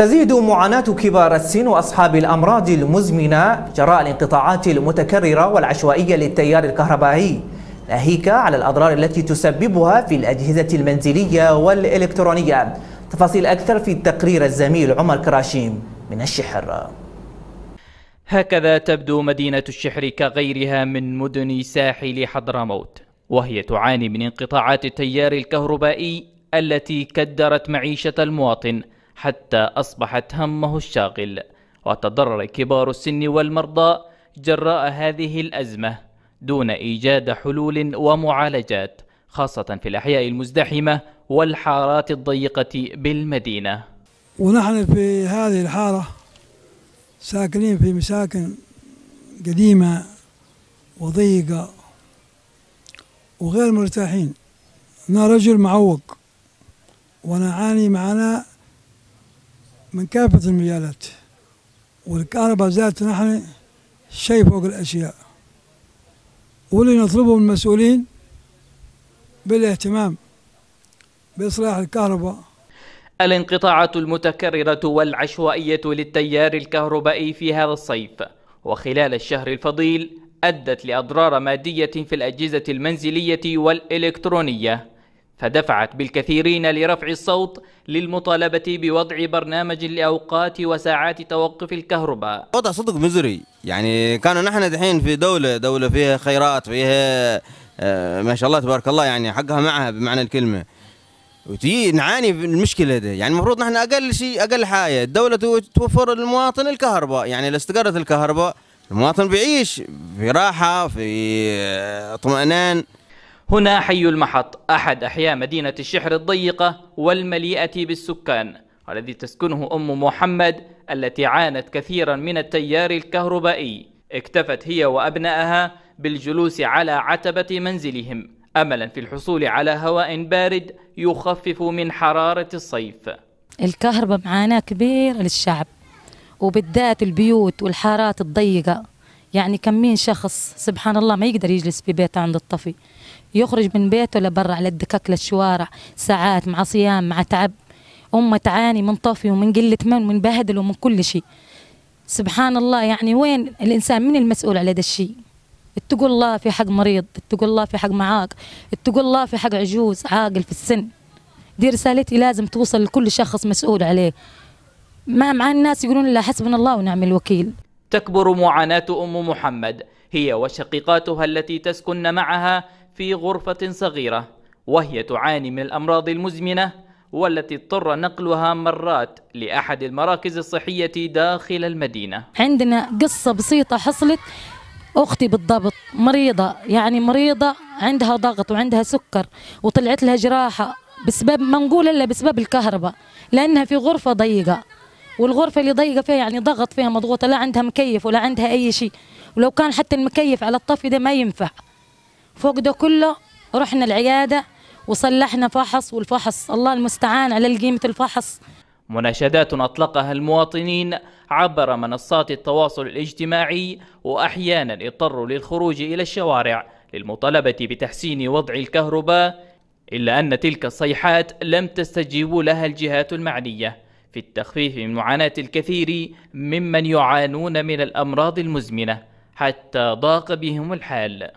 تزيد معاناة كبار السن وأصحاب الأمراض المزمنة جراء الانقطاعات المتكررة والعشوائية للتيار الكهربائي ناهيك على الأضرار التي تسببها في الأجهزة المنزلية والإلكترونية تفاصيل أكثر في تقرير الزميل عمر كراشيم من الشحر هكذا تبدو مدينة الشحر كغيرها من مدن ساحل حضرموت وهي تعاني من انقطاعات التيار الكهربائي التي كدرت معيشة المواطن حتى أصبحت همه الشاغل وتضرر كبار السن والمرضى جراء هذه الأزمة دون إيجاد حلول ومعالجات خاصة في الأحياء المزدحمة والحارات الضيقة بالمدينة ونحن في هذه الحارة ساكنين في مساكن قديمة وضيقة وغير مرتاحين أنا رجل معوق وأنا أعاني معاناة من كافة المجالات والكهرباء ذات نحن شيء فوق الأشياء واللي نطلبه من المسؤولين بالاهتمام بإصلاح الكهرباء الانقطاعات المتكررة والعشوائية للتيار الكهربائي في هذا الصيف وخلال الشهر الفضيل أدت لأضرار مادية في الأجهزة المنزلية والإلكترونية فدفعت بالكثيرين لرفع الصوت للمطالبة بوضع برنامج لأوقات وساعات توقف الكهرباء وضع صدق مزري يعني كانوا نحن دحين في دولة دولة فيها خيرات فيها آه، ما شاء الله تبارك الله يعني حقها معها بمعنى الكلمة وتجي نعاني من المشكله دي يعني المفروض نحن اقل شيء اقل حاجه الدوله توفر للمواطن الكهرباء يعني لو استقرت الكهرباء المواطن بيعيش في راحه في آه، اطمئنان هنا حي المحط أحد أحياء مدينة الشحر الضيقة والمليئة بالسكان والذي تسكنه أم محمد التي عانت كثيرا من التيار الكهربائي اكتفت هي وأبنائها بالجلوس على عتبة منزلهم أملا في الحصول على هواء بارد يخفف من حرارة الصيف الكهرباء معاناة كبيرة للشعب وبالذات البيوت والحارات الضيقة يعني كمين شخص سبحان الله ما يقدر يجلس ببيته عند الطفي يخرج من بيته لبرا على الدكك للشوارع ساعات مع صيام مع تعب أمه تعاني من طفي ومن قلة من ومن بهدل ومن كل شيء سبحان الله يعني وين الإنسان من المسؤول على هذا الشيء اتقوا الله في حق مريض اتقوا الله في حق معاق اتقوا الله في حق عجوز عاقل في السن دي رسالتي لازم توصل لكل شخص مسؤول عليه ما مع الناس يقولون لا حسبنا الله ونعم الوكيل تكبر معاناة أم محمد هي وشقيقاتها التي تسكن معها في غرفة صغيرة وهي تعاني من الأمراض المزمنة والتي اضطر نقلها مرات لأحد المراكز الصحية داخل المدينة عندنا قصة بسيطة حصلت أختي بالضبط مريضة يعني مريضة عندها ضغط وعندها سكر وطلعت لها جراحة بسبب ما نقول إلا بسبب الكهرباء لأنها في غرفة ضيقة والغرفة اللي ضيقة فيها يعني ضغط فيها مضغوطة لا عندها مكيف ولا عندها أي شيء ولو كان حتى المكيف على الطفي ده ما ينفع فوق ده كله رحنا العيادة وصلحنا فحص والفحص الله المستعان على قيمة الفحص مناشدات أطلقها المواطنين عبر منصات التواصل الاجتماعي وأحيانا اضطروا للخروج إلى الشوارع للمطالبة بتحسين وضع الكهرباء إلا أن تلك الصيحات لم تستجيب لها الجهات المعنية في التخفيف من معاناة الكثير ممن يعانون من الأمراض المزمنة حتى ضاق بهم الحال